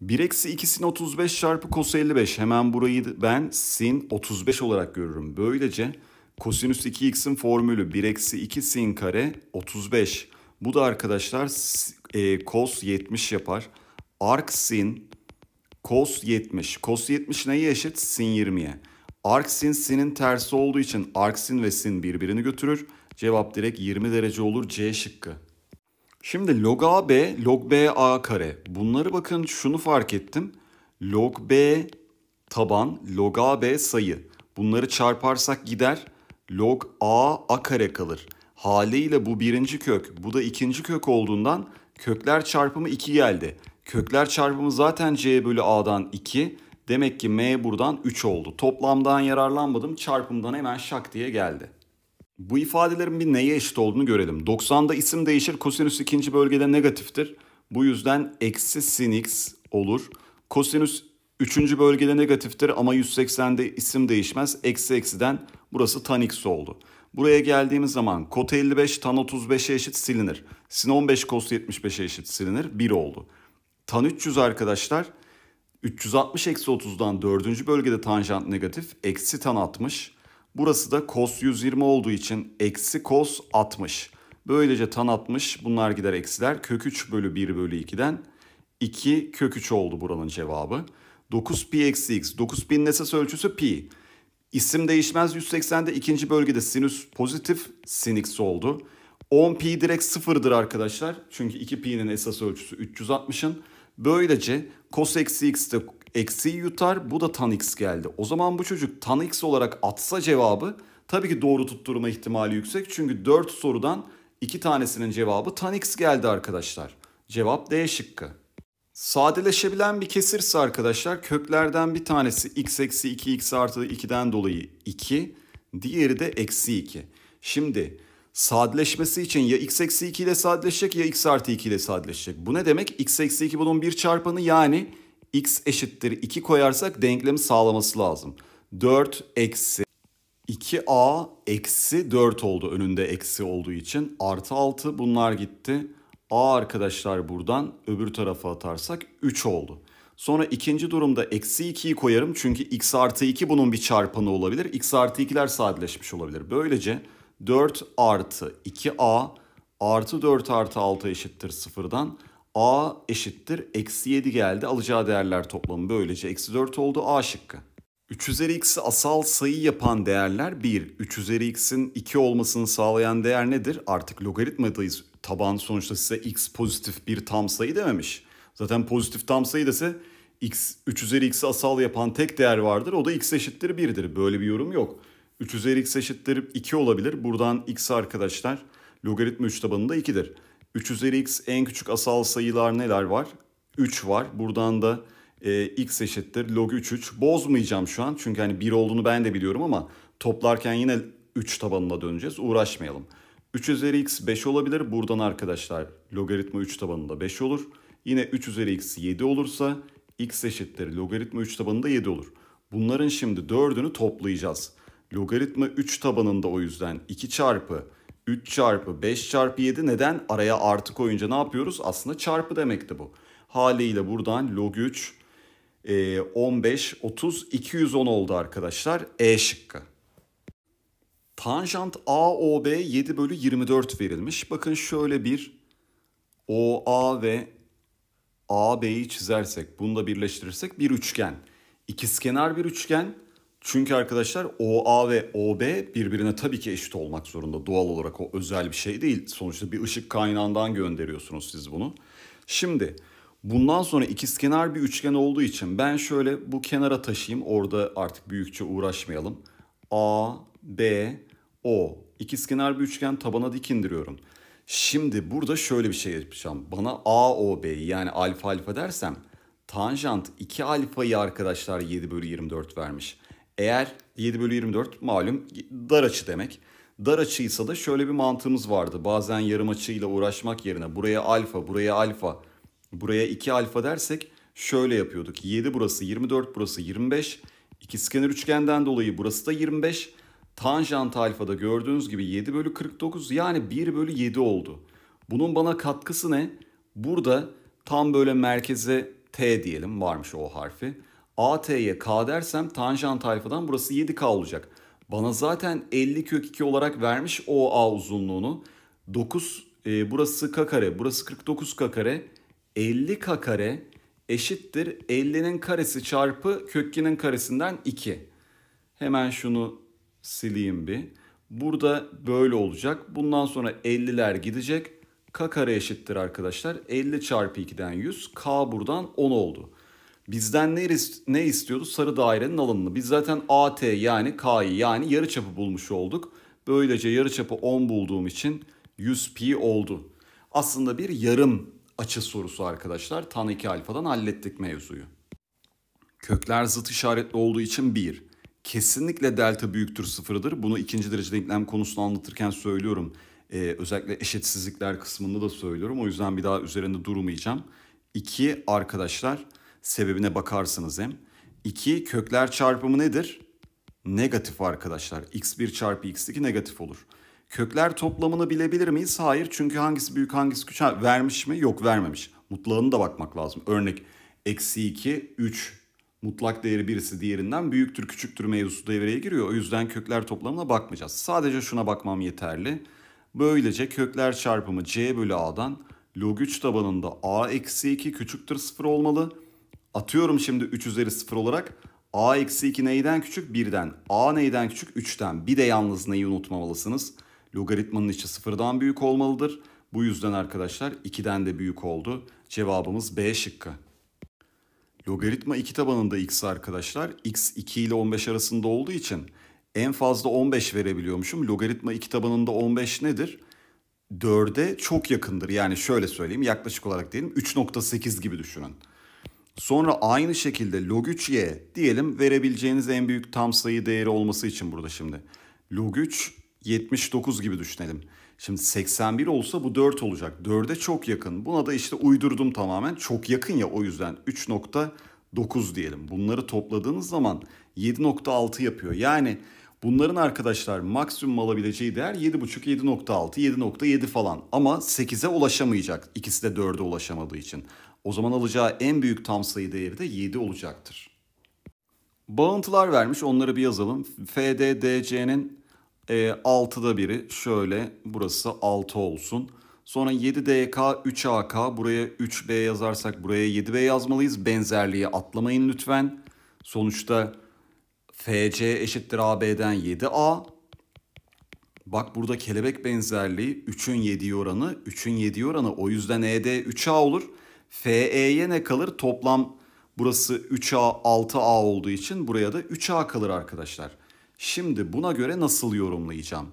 1 eksi 2 sin 35 çarpı kos 55. Hemen burayı ben sin 35 olarak görürüm. Böylece kosinüs 2x'in formülü 1 eksi 2 sin kare 35. Bu da arkadaşlar e, kos 70 yapar. Arc sin kos 70. Kos 70 neye eşit? Sin 20'ye. Arc sin sin'in tersi olduğu için arc sin ve sin birbirini götürür. Cevap direkt 20 derece olur C şıkkı. Şimdi log a b, log b a kare. Bunları bakın şunu fark ettim. Log b taban, log a b sayı. Bunları çarparsak gider. Log a a kare kalır. Haliyle bu birinci kök, bu da ikinci kök olduğundan kökler çarpımı 2 geldi. Kökler çarpımı zaten c bölü a'dan 2. Demek ki m buradan 3 oldu. Toplamdan yararlanmadım. Çarpımdan hemen şak diye geldi. Bu ifadelerin bir neye eşit olduğunu görelim. 90'da isim değişir. Kosinüs ikinci bölgede negatiftir. Bu yüzden eksi sin x olur. Kosinüs üçüncü bölgede negatiftir ama 180'de isim değişmez. Eksi eksiden burası tan x oldu. Buraya geldiğimiz zaman kot 55 tan 35'e eşit silinir. Sin 15 kos 75'e eşit silinir. 1 oldu. Tan 300 arkadaşlar 360 eksi 30'dan 4. bölgede tanjant negatif. Eksi tan 60. Burası da cos 120 olduğu için eksi cos 60. Böylece tan 60 bunlar gider eksiler. Kök 3 bölü 1 bölü 2'den 2 kök 3 oldu buranın cevabı. 9 pi eksi x. 9 pi'nin esas ölçüsü pi. İsim değişmez 180'de ikinci bölgede sinüs pozitif sin x oldu. 10 pi direkt sıfırdır arkadaşlar. Çünkü 2 pi'nin esas ölçüsü 360'ın. Böylece cos eksi x de eksiği yutar bu da tan x geldi. O zaman bu çocuk tan x olarak atsa cevabı tabii ki doğru tutturma ihtimali yüksek. Çünkü 4 sorudan 2 tanesinin cevabı tan x geldi arkadaşlar. Cevap D şıkkı. Sadeleşebilen bir kesirse arkadaşlar köklerden bir tanesi x eksi 2 x artı 2'den dolayı 2. Diğeri de eksi 2. Şimdi sadeleşmesi için ya x eksi 2 ile sadeleşecek ya x artı 2 ile sadeleşecek. Bu ne demek? x eksi 2 bunun bir çarpanı yani x eşittir 2 koyarsak denklemi sağlaması lazım. 4 eksi 2a eksi 4 oldu önünde eksi olduğu için. Artı 6 bunlar gitti. a arkadaşlar buradan öbür tarafa atarsak 3 oldu. Sonra ikinci durumda eksi 2'yi koyarım çünkü x artı 2 bunun bir çarpanı olabilir. x artı 2'ler sadeleşmiş olabilir. Böylece 4 artı 2a artı 4 artı 6 eşittir sıfırdan. A eşittir eksi 7 geldi. Alacağı değerler toplamı böylece eksi 4 oldu. A şıkkı. 3 üzeri x'i asal sayı yapan değerler 1. 3 üzeri x'in 2 olmasını sağlayan değer nedir? Artık logaritmadayız. Taban sonuçta size x pozitif bir tam sayı dememiş. Zaten pozitif tam sayı dese x 3 üzeri x'i asal yapan tek değer vardır. O da x eşittir 1'dir. Böyle bir yorum yok. 3 üzeri x eşittir 2 olabilir. Buradan x arkadaşlar logaritma 3 tabanında 2'dir. 3 üzeri x en küçük asal sayılar neler var? 3 var. Buradan da e, x eşittir log 3 3. Bozmayacağım şu an çünkü hani 1 olduğunu ben de biliyorum ama toplarken yine 3 tabanına döneceğiz. Uğraşmayalım. 3 üzeri x 5 olabilir. Buradan arkadaşlar logaritma 3 tabanında 5 olur. Yine 3 üzeri x 7 olursa x eşittir logaritma 3 tabanında 7 olur. Bunların şimdi 4'ünü toplayacağız. Logaritma 3 tabanında o yüzden 2 çarpı 3 çarpı 5 çarpı 7 neden? Araya artı koyunca ne yapıyoruz? Aslında çarpı demekti bu. Haliyle buradan log 3 15 30 210 oldu arkadaşlar. E şıkkı. Tanjant AOB 7 bölü 24 verilmiş. Bakın şöyle bir OA ve AB'yi çizersek, bunu da birleştirirsek bir üçgen. İkizkenar bir üçgen. Çünkü arkadaşlar OA ve OB birbirine tabii ki eşit olmak zorunda. Doğal olarak o özel bir şey değil. Sonuçta bir ışık kaynağından gönderiyorsunuz siz bunu. Şimdi bundan sonra ikizkenar bir üçgen olduğu için ben şöyle bu kenara taşıyayım. Orada artık büyükçe uğraşmayalım. A, B, O. İkizkenar bir üçgen tabana dik indiriyorum. Şimdi burada şöyle bir şey yapacağım. Bana A, O, B yani alfa alfa dersem tanjant 2 alfayı arkadaşlar 7 bölü 24 vermiş. Eğer 7 bölü 24 malum dar açı demek. Dar açıysa da şöyle bir mantığımız vardı. Bazen yarım açıyla uğraşmak yerine buraya alfa, buraya alfa, buraya 2 alfa dersek şöyle yapıyorduk. 7 burası 24 burası 25. İkizkenar üçgenden dolayı burası da 25. Tanjant alfada gördüğünüz gibi 7 bölü 49 yani 1 bölü 7 oldu. Bunun bana katkısı ne? Burada tam böyle merkeze T diyelim varmış o harfi. AT'ye K dersem tanjant tayfadan burası 7K olacak. Bana zaten 50 kök 2 olarak vermiş o a uzunluğunu. 9 e, burası K kare burası 49 K kare 50 K kare eşittir 50'nin karesi çarpı kökünün karesinden 2. Hemen şunu sileyim bir. Burada böyle olacak. Bundan sonra 50'ler gidecek. K kare eşittir arkadaşlar. 50 çarpı 2'den 100. K buradan 10 oldu. Bizden ne, ne istiyordu? Sarı dairenin alanını. Biz zaten AT yani K'yı yani yarıçapı bulmuş olduk. Böylece yarıçapı 10 bulduğum için 100pi oldu. Aslında bir yarım açı sorusu arkadaşlar. Tan 2 alfadan hallettik mevzuyu. Kökler zıt işaretli olduğu için 1. Kesinlikle delta büyüktür sıfırdır. Bunu ikinci derece denklem konusunu anlatırken söylüyorum. Ee, özellikle eşitsizlikler kısmında da söylüyorum. O yüzden bir daha üzerinde durmayacağım. 2 arkadaşlar sebebine bakarsınız hem. 2 kökler çarpımı nedir? Negatif arkadaşlar. x1 çarpı x2 negatif olur. Kökler toplamını bilebilir miyiz? Hayır. Çünkü hangisi büyük hangisi küçük vermiş mi? Yok vermemiş. Mutlağına da bakmak lazım. Örnek eksi 2, 3 mutlak değeri birisi diğerinden büyüktür küçüktür mevzusu devreye giriyor. O yüzden kökler toplamına bakmayacağız. Sadece şuna bakmam yeterli. Böylece kökler çarpımı c bölü a'dan log 3 tabanında a eksi 2 küçüktür 0 olmalı. Atıyorum şimdi 3 üzeri 0 olarak. A eksi 2 neyden küçük? 1'den. A neyden küçük? 3'ten. Bir de yalnız neyi unutmamalısınız? Logaritmanın içi sıfırdan büyük olmalıdır. Bu yüzden arkadaşlar 2'den de büyük oldu. Cevabımız B şıkkı. Logaritma 2 tabanında x arkadaşlar x 2 ile 15 arasında olduğu için en fazla 15 verebiliyormuşum. Logaritma 2 tabanında 15 nedir? 4'e çok yakındır. Yani şöyle söyleyeyim yaklaşık olarak diyelim 3.8 gibi düşünün. Sonra aynı şekilde log 3y diyelim verebileceğiniz en büyük tam sayı değeri olması için burada şimdi. Log 3 79 gibi düşünelim. Şimdi 81 olsa bu 4 olacak. 4'e çok yakın. Buna da işte uydurdum tamamen. Çok yakın ya o yüzden 3.9 diyelim. Bunları topladığınız zaman 7.6 yapıyor. Yani bunların arkadaşlar maksimum alabileceği değer 7.5, 7.6, 7.7 falan. Ama 8'e ulaşamayacak. İkisi de 4'e ulaşamadığı için. O zaman alacağı en büyük tam sayı değeri de 7 olacaktır. Bağıntılar vermiş onları bir yazalım. FDDC'nin e, 6'da biri şöyle burası 6 olsun. Sonra 7DK, 3AK buraya 3B yazarsak buraya 7B yazmalıyız. Benzerliği atlamayın lütfen. Sonuçta FC eşittir AB'den 7A. Bak burada kelebek benzerliği 3'ün 7 oranı, 3'ün 7 oranı o yüzden ED 3A olur. FE'ye ne kalır? Toplam burası 3A 6A olduğu için buraya da 3A kalır arkadaşlar. Şimdi buna göre nasıl yorumlayacağım?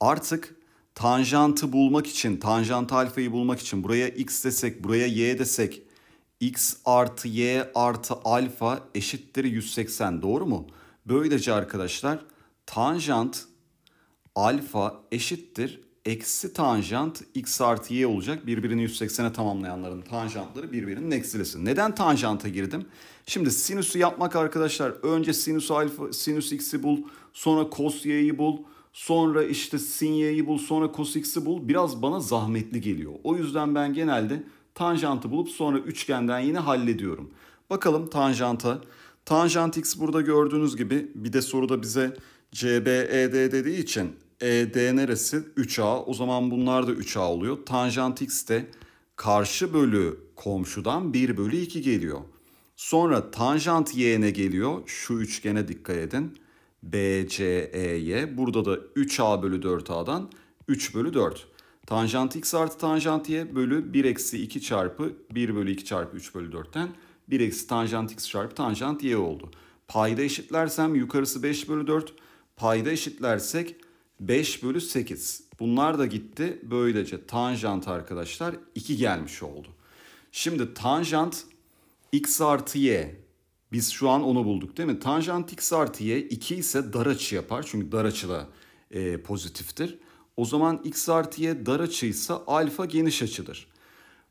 Artık tanjantı bulmak için, tanjant alfayı bulmak için buraya x desek, buraya y desek x artı y artı alfa eşittir 180 doğru mu? Böylece arkadaşlar tanjant alfa eşittir eksi tanjant x artı y olacak. Birbirini 180'e tamamlayanların tanjantları birbirinin eksilesi. Neden tanjanta girdim? Şimdi sinüsü yapmak arkadaşlar önce sinüs alfa sinüs x'i bul, sonra cos y'yi bul, sonra işte sin y'yi bul, sonra cos x'i bul. Biraz bana zahmetli geliyor. O yüzden ben genelde tanjantı bulup sonra üçgenden yine hallediyorum. Bakalım tanjanta. Tanjant x burada gördüğünüz gibi bir de soruda bize CBED dediği için ED neresi? 3A. O zaman bunlar da 3A oluyor. Tanjant x de karşı bölü komşudan 1 bölü 2 geliyor. Sonra tanjant y'ne geliyor. Şu üçgene dikkat edin. BCE'ye. Burada da 3A bölü 4A'dan 3 bölü 4. Tanjant x artı tanjant y bölü 1 eksi 2 çarpı 1 bölü 2 çarpı 3 bölü 4'ten 1 eksi tanjant x çarpı tanjant y oldu. Payda eşitlersem yukarısı 5 bölü 4. Payda eşitlersek 5 bölü 8. Bunlar da gitti. Böylece tanjant arkadaşlar 2 gelmiş oldu. Şimdi tanjant x artı y. Biz şu an onu bulduk değil mi? Tanjant x artı y 2 ise dar açı yapar. Çünkü dar açı da e, pozitiftir. O zaman x artı y dar açıysa alfa geniş açıdır.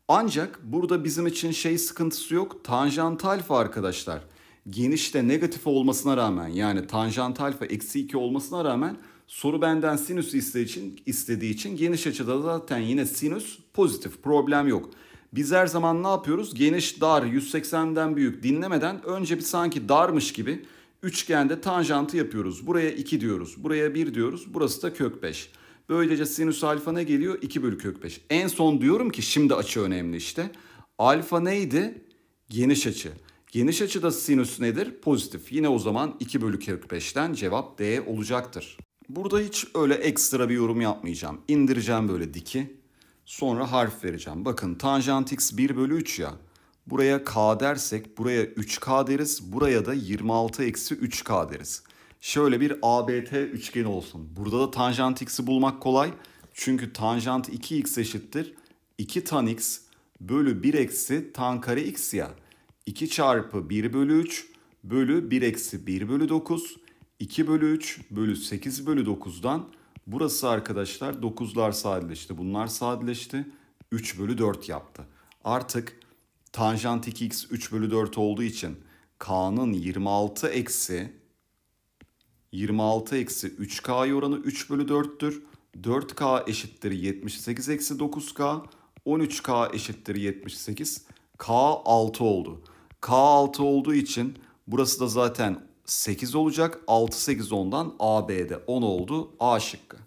Ancak burada bizim için şey sıkıntısı yok. Tanjant alfa arkadaşlar genişte negatif olmasına rağmen yani tanjant alfa eksi 2 olmasına rağmen Soru benden sinüs istediği için, istediği için geniş açıda zaten yine sinüs pozitif problem yok. Biz her zaman ne yapıyoruz? Geniş, dar, 180'den büyük dinlemeden önce bir sanki darmış gibi üçgende tanjantı yapıyoruz. Buraya 2 diyoruz, buraya 1 diyoruz, burası da kök 5. Böylece sinüs alfa ne geliyor? 2 bölü kök 5. En son diyorum ki şimdi açı önemli işte. Alfa neydi? Geniş açı. Geniş açıda sinüs nedir? Pozitif. Yine o zaman 2 bölü kök 5'ten cevap D olacaktır. Burada hiç öyle ekstra bir yorum yapmayacağım. İndireceğim böyle diki. Sonra harf vereceğim. Bakın tanjant x 1 bölü 3 ya. Buraya k dersek buraya 3k deriz. Buraya da 26 eksi 3k deriz. Şöyle bir ABT üçgeni olsun. Burada da tanjant x'i bulmak kolay. Çünkü tanjant 2x eşittir. 2 tan x bölü 1 eksi tan kare x ya. 2 çarpı 1 bölü 3 bölü 1 eksi 1 bölü 9 2 bölü 3 bölü 8 bölü 9'dan burası arkadaşlar 9'lar sadeleşti. Bunlar sadeleşti. 3 bölü 4 yaptı. Artık tanjant 2x 3 bölü 4 olduğu için k'nın 26 eksi 26 eksi 3k oranı 3 bölü 4'tür. 4k eşittir 78 eksi 9k. 13k eşittir 78. K 6 oldu. K 6 olduğu için burası da zaten 8 olacak. 6 8 10'dan AB'de 10 oldu. A şıkkı.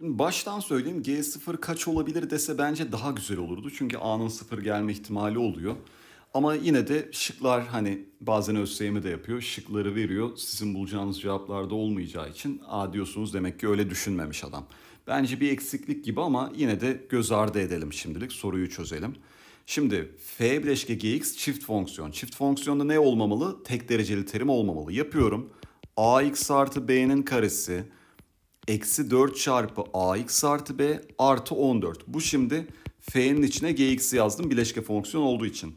baştan söyleyeyim G0 kaç olabilir dese bence daha güzel olurdu. Çünkü A'nın 0 gelme ihtimali oluyor. Ama yine de şıklar hani bazen ÖSYM de yapıyor. Şıkları veriyor. Sizin bulacağınız cevaplarda olmayacağı için A diyorsunuz demek ki öyle düşünmemiş adam. Bence bir eksiklik gibi ama yine de göz ardı edelim şimdilik. Soruyu çözelim. Şimdi f bileşke gx çift fonksiyon. Çift fonksiyonda ne olmamalı? Tek dereceli terim olmamalı. Yapıyorum. ax artı b'nin karesi eksi 4 çarpı ax artı b artı 14. Bu şimdi f'nin içine gx'i yazdım bileşke fonksiyon olduğu için.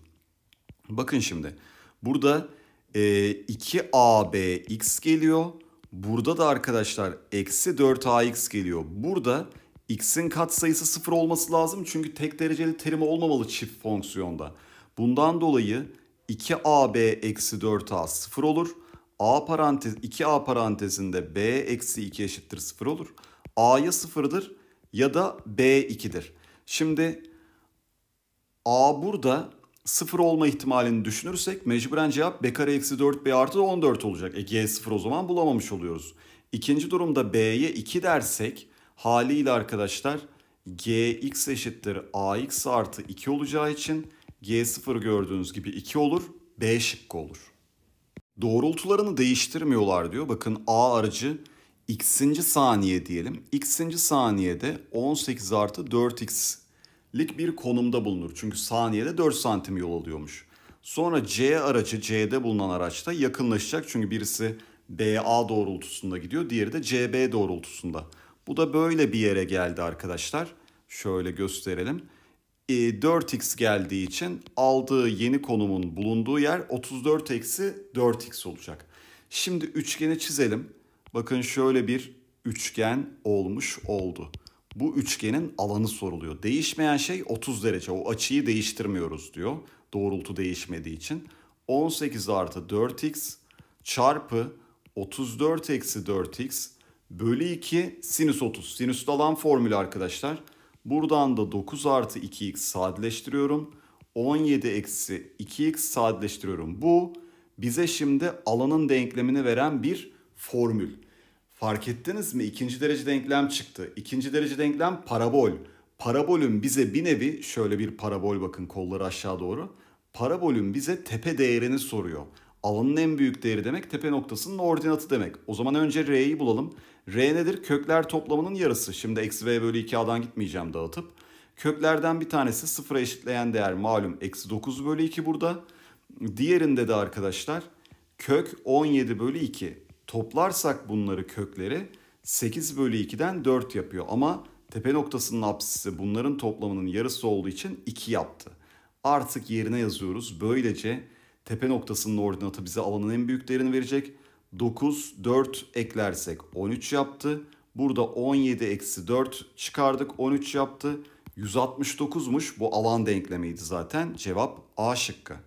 Bakın şimdi burada e, 2abx geliyor. Burada da arkadaşlar eksi 4ax geliyor. Burada x'in katsayısı sıfır olması lazım çünkü tek dereceli terim olmamalı çift fonksiyonda. Bundan dolayı 2ab eksi 4a sıfır olur. A parantez 2a parantezinde b eksi 2 eşittir sıfır olur. a ya sıfırdır ya da b 2'dir. Şimdi a burada sıfır olma ihtimalini düşünürsek mecburen cevap b kare eksi 4 b artı 14 olacak. E g sıfır o zaman bulamamış oluyoruz. İkinci durumda b'ye 2 dersek Haliyle arkadaşlar gx eşittir ax artı 2 olacağı için g0 gördüğünüz gibi 2 olur. B şıkkı olur. Doğrultularını değiştirmiyorlar diyor. Bakın a aracı x'inci saniye diyelim. x'inci saniyede 18 artı 4x'lik bir konumda bulunur. Çünkü saniyede 4 santim yol alıyormuş. Sonra c aracı c'de bulunan araçta yakınlaşacak. Çünkü birisi BA doğrultusunda gidiyor. Diğeri de CB doğrultusunda. Bu da böyle bir yere geldi arkadaşlar. Şöyle gösterelim. 4x ee, geldiği için aldığı yeni konumun bulunduğu yer 34 eksi 4x olacak. Şimdi üçgeni çizelim. Bakın şöyle bir üçgen olmuş oldu. Bu üçgenin alanı soruluyor. Değişmeyen şey 30 derece. O açıyı değiştirmiyoruz diyor. Doğrultu değişmediği için. 18 artı 4x çarpı 34 eksi 4x Bölü 2 sinüs 30. Sinüs alan formülü arkadaşlar. Buradan da 9 artı 2x sadeleştiriyorum. 17 eksi 2x sadeleştiriyorum. Bu bize şimdi alanın denklemini veren bir formül. Fark ettiniz mi? İkinci derece denklem çıktı. İkinci derece denklem parabol. Parabolün bize bir nevi şöyle bir parabol bakın kolları aşağı doğru. Parabolün bize tepe değerini soruyor. Alanın en büyük değeri demek tepe noktasının ordinatı demek. O zaman önce R'yi bulalım. R nedir? Kökler toplamının yarısı. Şimdi eksi V bölü 2A'dan gitmeyeceğim dağıtıp. Köklerden bir tanesi sıfıra eşitleyen değer malum eksi 9 bölü 2 burada. Diğerinde de arkadaşlar kök 17 bölü 2. Toplarsak bunları kökleri 8 bölü 2'den 4 yapıyor. Ama tepe noktasının apsisi bunların toplamının yarısı olduğu için 2 yaptı. Artık yerine yazıyoruz. Böylece tepe noktasının ordinatı bize alanın en büyük değerini verecek. 9, 4 eklersek 13 yaptı. Burada 17 eksi 4 çıkardık 13 yaptı. 169'muş bu alan denklemiydi zaten. Cevap A şıkkı.